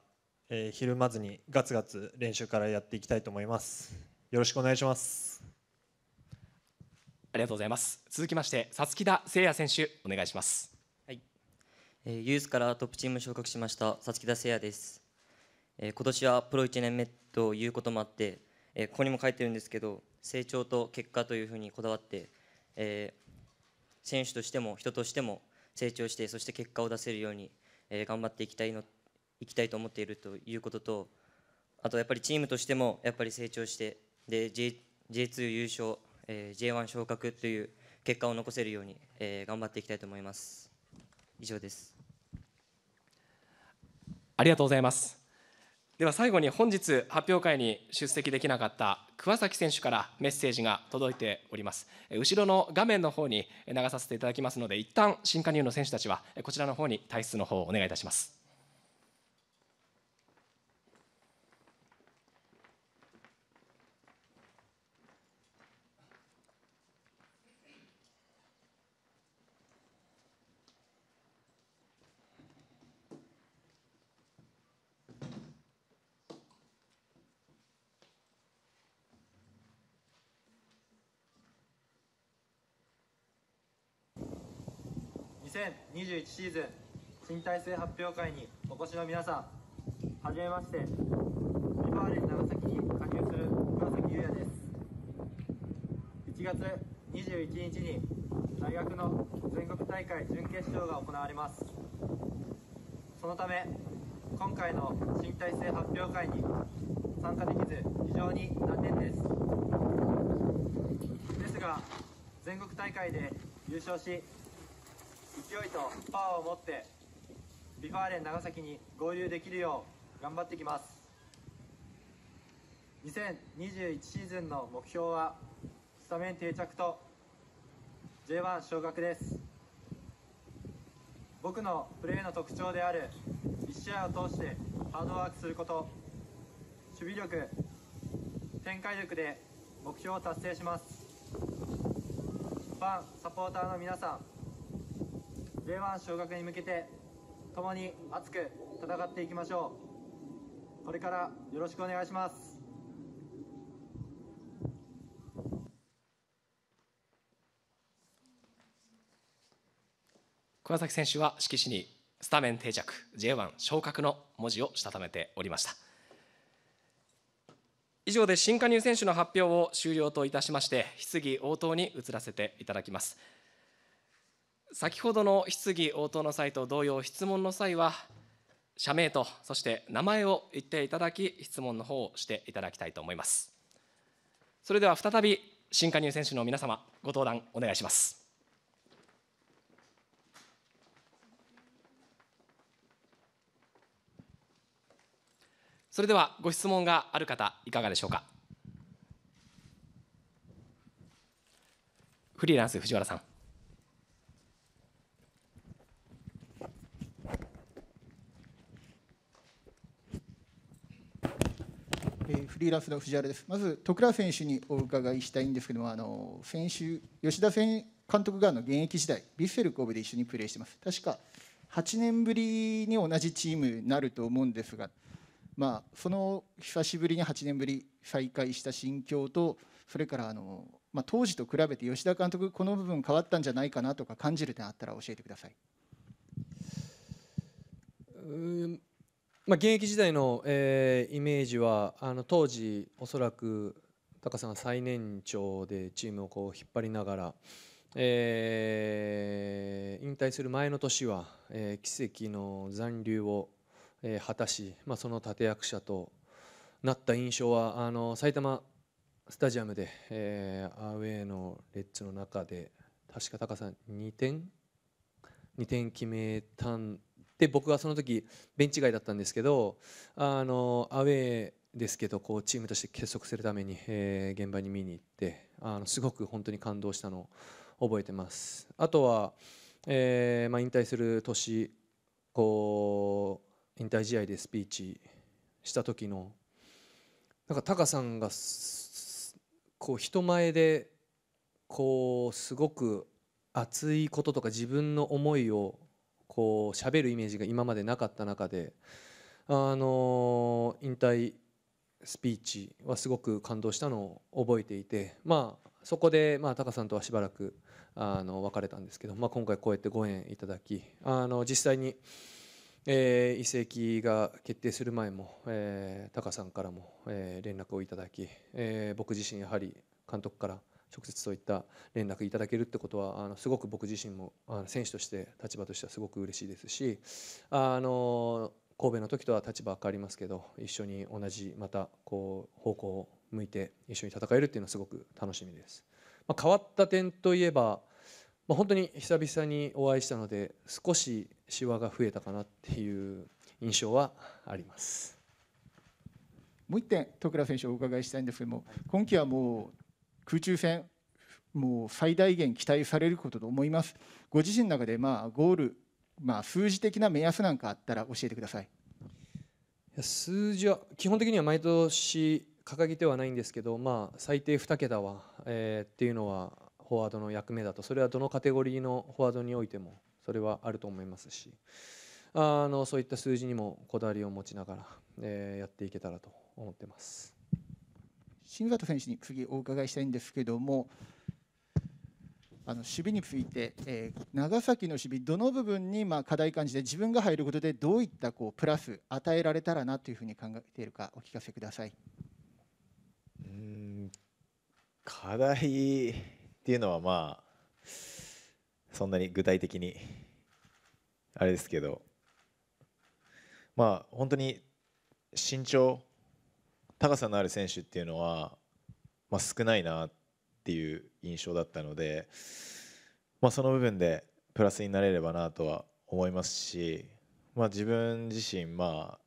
えー、ひまずにガツガツ練習からやっていきたいと思います
よろしくお願いします
ありがとうございます続きましてさつき田誠也選手お願いしますえユースからトップチーム昇格しました佐々木田誠也です、え今年はプロ1年目ということもあって、えここにも書いてるんですけど成長と結果というふうにこだわって、え選手としても人としても成長してそして結果を出せるように、え頑張っていきたいのいきたいと思っているということとあとやっぱりチームとしてもやっぱり成長してで、J、2優勝、え J1 昇格という結果を残せるように、え頑張っていきたいと思います。以上です
ありがとうございますでは最後に本日発表会に出席できなかった桑崎選手からメッセージが届いております後ろの画面の方に流させていただきますので一旦新加入の選手たちはこちらの方に退出の方をお願いいたします
2021シーズン新体制発表会にお越しの皆さんはじめましてリバーレン長崎に加入する岩崎優也です1月21日に大学の全国大会準決勝が行われますそのため今回の新体制発表会に参加できず非常に残念ですですが全国大会で優勝し勢いとパワーを持ってビファーレン長崎に合流できるよう頑張ってきます2021シーズンの目標はスタメン定着と J1 昇格です僕のプレーの特徴である1試合を通してハードワークすること守備力展開力で目標を達成しますファンサポーターの皆さん J1 昇格に向けて共に熱く戦っていきましょうこれからよろしくお願いします
桑崎選手は色紙にスタメン定着 J1 昇格の文字をしたためておりました以上で新加入選手の発表を終了といたしまして質疑応答に移らせていただきます先ほどの質疑応答の際と同様質問の際は社名とそして名前を言っていただき質問の方をしていただきたいと思いますそれでは再び新加入選手の皆様ご登壇お願いしますそれではご質問がある方いかがでしょうかフリーランス藤原さん
えー、フリーランスの藤原です。まず徳倉選手にお伺いしたいんですけども、あの先週吉田選監督がの現役時代、ヴィッセル神戸で一緒にプレーしてます。確か8年ぶりに同じチームになると思うんですが、まあその久しぶりに8年ぶり再会した心境と、それからあのまあ、当時と比べて吉田監督この部分変わったんじゃないかなとか感じる点あったら教えてください。
うんまあ、現役時代の、えー、イメージはあの当時おそらく高さんが最年長でチームをこう引っ張りながら、えー、引退する前の年は、えー、奇跡の残留を、えー、果たし、まあ、その立役者となった印象はあの埼玉スタジアムで、えー、アウェーのレッズの中で確か高さん2点2点決めたんで僕はその時ベンチ外だったんですけどあのアウェーですけどこうチームとして結束するために、えー、現場に見に行ってあのすごく本当に感動したのを覚えてます。あとは、えーまあ、引退する年こう引退試合でスピーチした時のなんかタカさんがこう人前でこうすごく熱いこととか自分の思いをこう喋るイメージが今までなかった中であの引退スピーチはすごく感動したのを覚えていて、まあ、そこで、まあ、タカさんとはしばらくあの別れたんですけど、まあ、今回こうやってご縁いただきあの実際に、え移籍が決定する前も、えタカさんからも、え連絡をいただき、え僕自身やはり監督から直接そういった連絡いただけるってことはあのすごく僕自身もあの選手として立場としてはすごく嬉しいですしあの神戸の時とは立場変わりますけど一緒に同じまたこう方向を向いて一緒に戦えるっていうのはすごく楽しみです。まあ、変わった点といえば、まあ、本当に久々にお会いしたので少し
しわが増えたかなっていう印象はあります。もう1点、徳倉選手お伺いしたいんですけども、今季はもう空中戦もう最大限期待されることと思いますご自身の中でまあゴール、まあ、数字的な目安なんかあったら教えてください数字は基本的
には毎年掲げてはないんですけど、まあ、最低2桁は、えー、っていうのはフォワードの役目だとそれはどのカテゴリーのフォワードにおいてもそれはあると思いますしあのそういった数字にもこだわりを持ちながら、えー、やっていけたらと
思ってます。新里選手に次お伺いしたいんですけどもあの守備について、えー、長崎の守備どの部分にま課題感じて自分が入ることでどういったこうプラス与えられたらなというふうに考えているかお聞かせください。
うん課題っていうのはまあそんなに具体的にあれですけどまあ本当に身長高さのある選手っていうのは、まあ、少ないなっていう印象だったので、まあ、その部分でプラスになれればなとは思いますし、まあ、自分自身、まあ、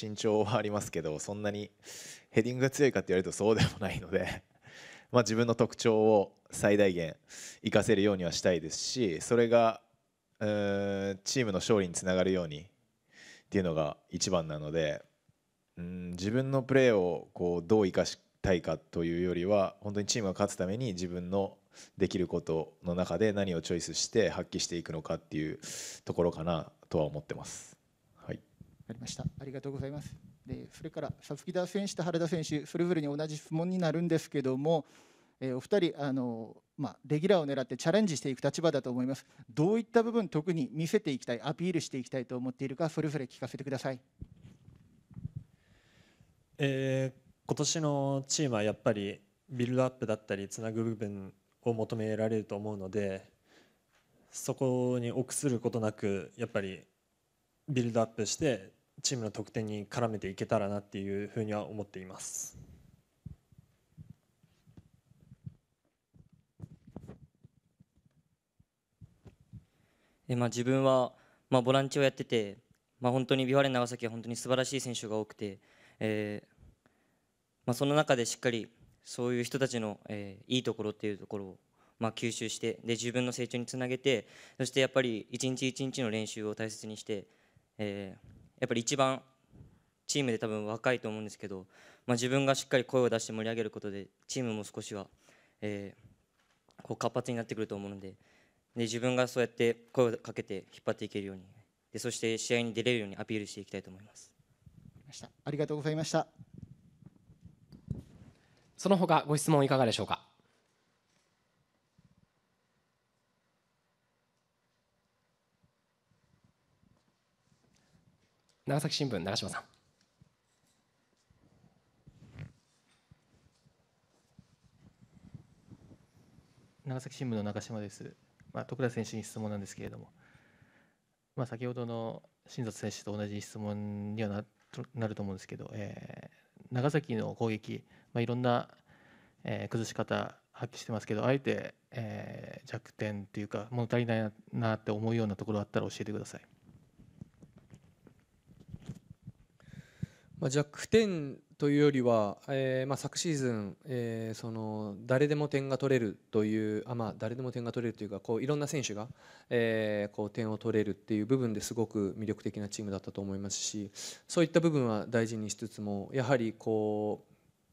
身長はありますけどそんなにヘディングが強いかって言われるとそうでもないので ま自分の特徴を最大限活かせるようにはしたいですしそれがチームの勝利につながるようにっていうのが一番なので、うん自分のプレーをこうどう生かしたいかというよりは本当にチームが勝つために自分のできることの中で何をチョイスして発揮していくのかっていうところかなとは思ってます。はい、わかりました
ありがとうございますでそれから佐々木田選手と原田選手それぞれに同じ質問になるんですけども、えー、お二人あの、まあ、レギュラーを狙ってチャレンジしていく立場だと思いますどういった部分特に見せていきたいアピールしていきたいと思っているかそれぞれ聞かせてください。
えー、今年のチームはやっぱりビルドアップだったりつなぐ部分を求められると思うのでそこに臆することなくやっぱりビルドアップしてチームの得点に絡めていけたらなっていうふうには思っています。
えまあ、自分は、まあ、ボランチをやってて、まあ、本当にビワレン長崎は本当に素晴らしい選手が多くて、えー、まあ、その中でしっかりそういう人たちの、えー、いいところっていうところを、まあ、吸収してで自分の成長につなげてそしてやっぱり一日一日の練習を大切にして、えやっぱり一番チームで多分若いと思うんですけど、まあ、自分がしっかり声を出して盛り上げることでチームも少しは、えー、こう活発になってくると思うのでで自分がそうやって声をかけて引っ張っていけるようにでそして試合に出れるようにアピールしていきたいと思います。ましたあり
がとうございましたその他ご質問いかがでしょうか長崎新聞長島さん
長崎新聞の長島です、まあ、徳田選手に質問なんですけれども、まあ、先ほどの新卒選手と同じ質問にはなとなると思うんですけど、えー、長崎の攻撃、まあ、いろんな、えー、崩し方発揮してますけどあえて、えー、弱点っていうか物足りないなって思うようなところあったら教えてください。
まあ、弱点というよりは、えーまあ、昨シーズン、えー、その誰でも点が取れるというあ、まあ、誰でも点が取れるというかこういろんな選手が、えー、こう点を取れるっていう部分ですごく魅力的なチームだったと思いますしそういった部分は大事にしつつもやはりこう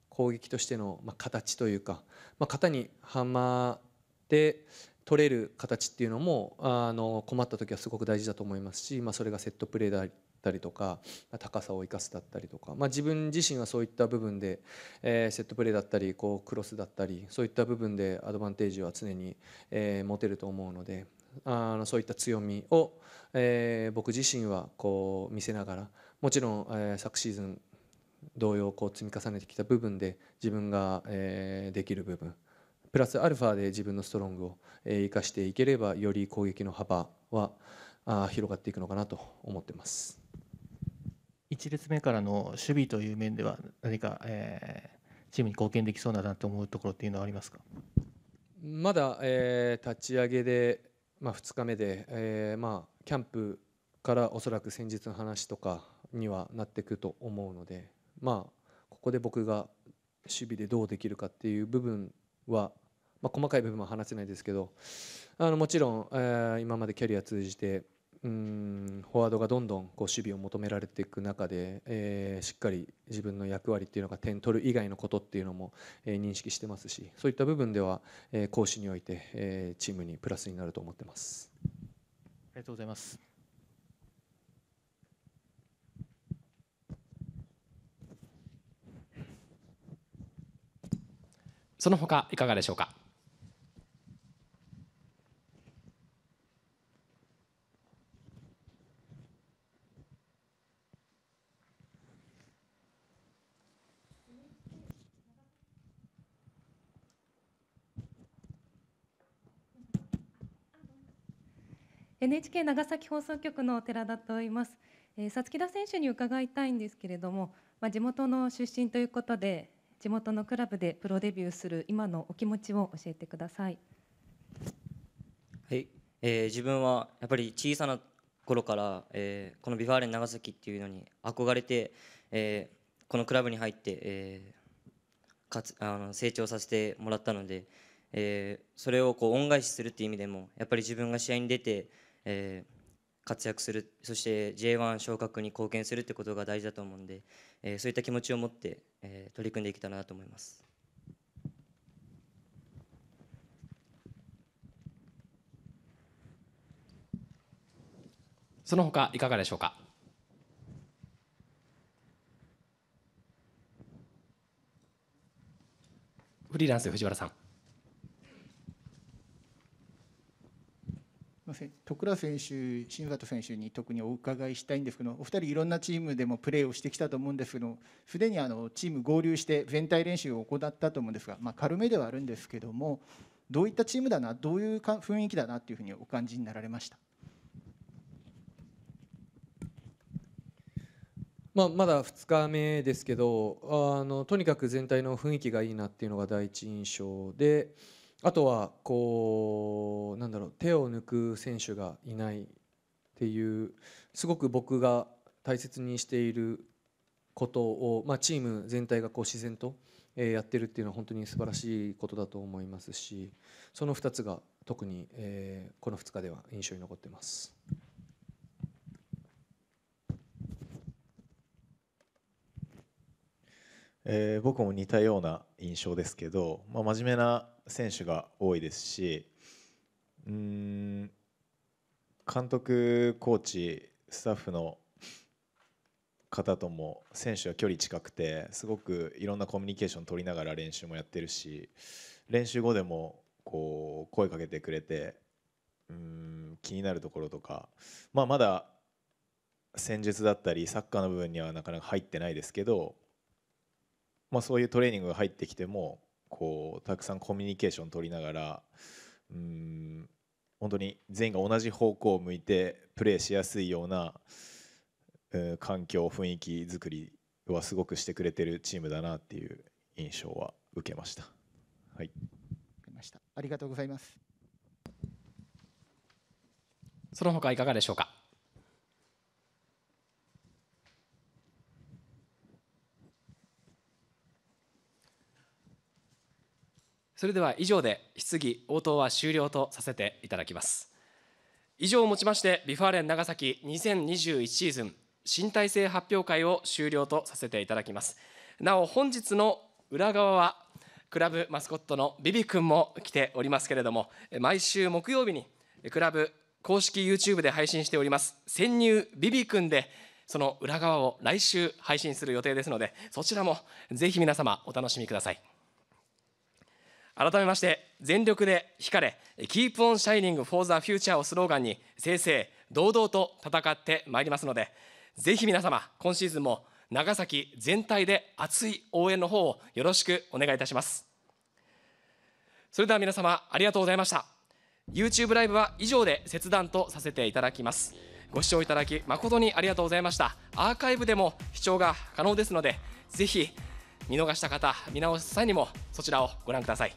攻撃としての、まあ、形というか、まあ、型にはまって取れる形っていうのもあの困った時はすごく大事だと思いますし、まあ、それがセットプレーでありったりとか高さを生かすだったりとか、まあ、自分自身はそういった部分で、えー、セットプレーだったりこうクロスだったりそういった部分でアドバンテージは常に、えー、持てると思うのであのそういった強みを、えー、僕自身はこう見せながらもちろん、え昨シーズン同様こう積み重ねてきた部分で自分が、えできる部分プラスアルファで自分のストロングを生かしていければより攻撃の幅は広がっていくのかなと思ってます。
1列目からの守備という面では、何か、えー、チームに貢献できそうだなと思うところっていうのはありますか
まだ、えー、立ち上げで、まあ、2日目で、えーまあ、キャンプからおそらく先日の話とかにはなってくると思うので、まあ、ここで僕が守備でどうできるかっていう部分は、まあ、細かい部分は話せないですけどあのもちろん、えー、今までキャリア通じてうんフォワードがどんどんこう守備を求められていく中で、えー、しっかり自分の役割っていうのが点取る以外のことっていうのも、えー、認識してますしそういった部分では、えー、攻守において、えー、チームにプラスになると思ってます。あ
りがとうございます
その他いかがでしょうか。
NHK 長崎放送局の寺田と言います。えー、さつき田選手に伺いたいんですけれども、まあ、地元の出身ということで、地元のクラブでプロデビューする今のお気持ちを教えてください。
はい、えー、自分はやっぱり小さな頃から、えー、このビファーレン長崎っていうのに憧れて、えー、このクラブに入って、えー、かつあの成長させてもらったので、えー、それをこう恩返しするっていう意味でもやっぱり自分が試合に出てえー、活躍するそして J1 昇格に貢献するってことが大事だと思うんで、えー、そういった気持ちを持って、えー、取り組んでいけたらなと思います。
その他いかがでしょうか。フリーランス藤原さん。
せ徳倉選手、新里選手に特にお伺いしたいんですけど、お二人、いろんなチームでもプレーをしてきたと思うんですけど、すでにあのチーム合流して全体練習を行ったと思うんですが、まあ、軽めではあるんですけども、どういったチームだな、どういうか雰囲気だなというふうにお感じになられました。
まあ、まだ2日目ですけどあのとにかく全体の雰囲気がいいなっていうのが第一印象で、あとはこうなんだろう手を抜く選手がいないっていうすごく僕が大切にしていることを、まあ、チーム全体がこう自然とやってるっていうのは本当に素晴らしいことだと思いますしその2つが特に、えこの2日では印象に残ってます。
えー、僕も似たような印象ですけど、まあ、真面目な選手が多いですしうん監督、コーチスタッフの方とも選手は距離近くてすごくいろんなコミュニケーションを取りながら練習もやってるし練習後でもこう声かけてくれてうん気になるところとか、まあ、まだ戦術だったりサッカーの部分にはなかなか入ってないですけど、まあ、そういうトレーニングが入ってきてもこうたくさんコミュニケーション取りながらうん本当に全員が同じ方向を向いてプレーしやすいようなう環境雰囲気作りはすごくしてくれてるチームだなっていう印象は受けました。はい。
ました。ありがとうございます。その他いかがでしょうか。
それでは以上で質疑応答は終了とさせていただきます以上をもちましてビファーレン長崎2021シーズン新体制発表会を終了とさせていただきますなお本日の裏側はクラブマスコットのビビ君も来ておりますけれども毎週木曜日にクラブ公式 YouTube で配信しております潜入ビビ君でその裏側を来週配信する予定ですのでそちらもぜひ皆様お楽しみください。改めまして全力で光れ Keep on shining for the future をスローガンに正々堂々と戦ってまいりますのでぜひ皆様今シーズンも長崎全体で熱い応援の方をよろしくお願いいたしますそれでは皆様ありがとうございました YouTube ライブは以上で切断とさせていただきますご視聴いただき誠にありがとうございましたアーカイブでも視聴が可能ですのでぜひ見逃した方見直す際にもそちらをご覧ください